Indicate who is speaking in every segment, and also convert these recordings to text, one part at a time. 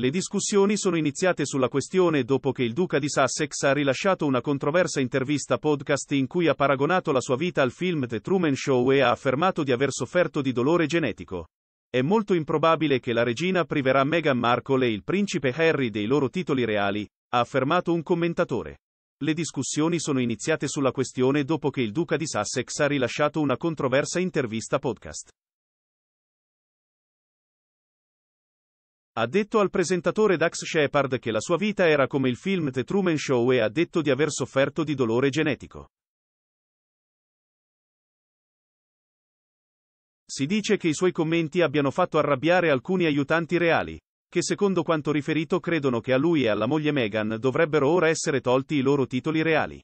Speaker 1: Le discussioni sono iniziate sulla questione dopo che il duca di Sussex ha rilasciato una controversa intervista podcast in cui ha paragonato la sua vita al film The Truman Show e ha affermato di aver sofferto di dolore genetico. È molto improbabile che la regina priverà Meghan Markle e il principe Harry dei loro titoli reali, ha affermato un commentatore. Le discussioni sono iniziate sulla questione dopo che il duca di Sussex ha rilasciato una controversa intervista podcast. Ha detto al presentatore Dax Shepard che la sua vita era come il film The Truman Show e ha detto di aver sofferto di dolore genetico. Si dice che i suoi commenti abbiano fatto arrabbiare alcuni aiutanti reali, che secondo quanto riferito credono che a lui e alla moglie Meghan dovrebbero ora essere tolti i loro titoli reali.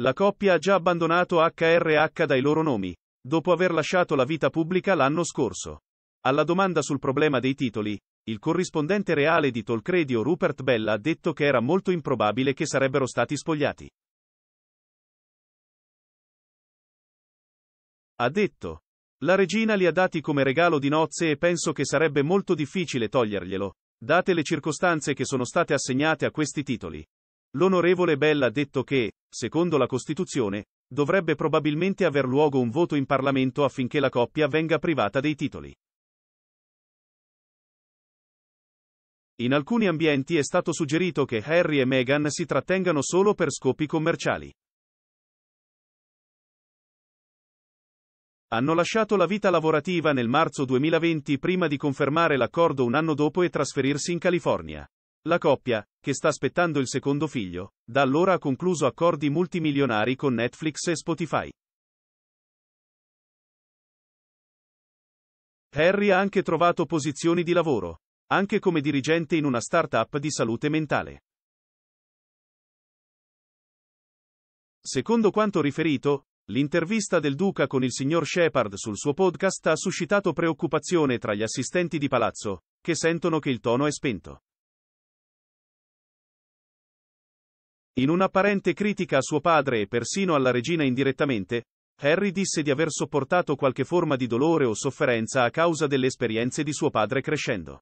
Speaker 1: La coppia ha già abbandonato HRH dai loro nomi, dopo aver lasciato la vita pubblica l'anno scorso. Alla domanda sul problema dei titoli, il corrispondente reale di Tolcredio Rupert Bella ha detto che era molto improbabile che sarebbero stati spogliati. Ha detto. La regina li ha dati come regalo di nozze e penso che sarebbe molto difficile toglierglielo, date le circostanze che sono state assegnate a questi titoli. L'onorevole Bella ha detto che, secondo la Costituzione, Dovrebbe probabilmente aver luogo un voto in Parlamento affinché la coppia venga privata dei titoli. In alcuni ambienti è stato suggerito che Harry e Meghan si trattengano solo per scopi commerciali. Hanno lasciato la vita lavorativa nel marzo 2020 prima di confermare l'accordo un anno dopo e trasferirsi in California. La coppia, che sta aspettando il secondo figlio, da allora ha concluso accordi multimilionari con Netflix e Spotify. Harry ha anche trovato posizioni di lavoro, anche come dirigente in una start-up di salute mentale. Secondo quanto riferito, l'intervista del duca con il signor Shepard sul suo podcast ha suscitato preoccupazione tra gli assistenti di palazzo, che sentono che il tono è spento. In un'apparente critica a suo padre e persino alla regina indirettamente, Harry disse di aver sopportato qualche forma di dolore o sofferenza a causa delle esperienze di suo padre crescendo.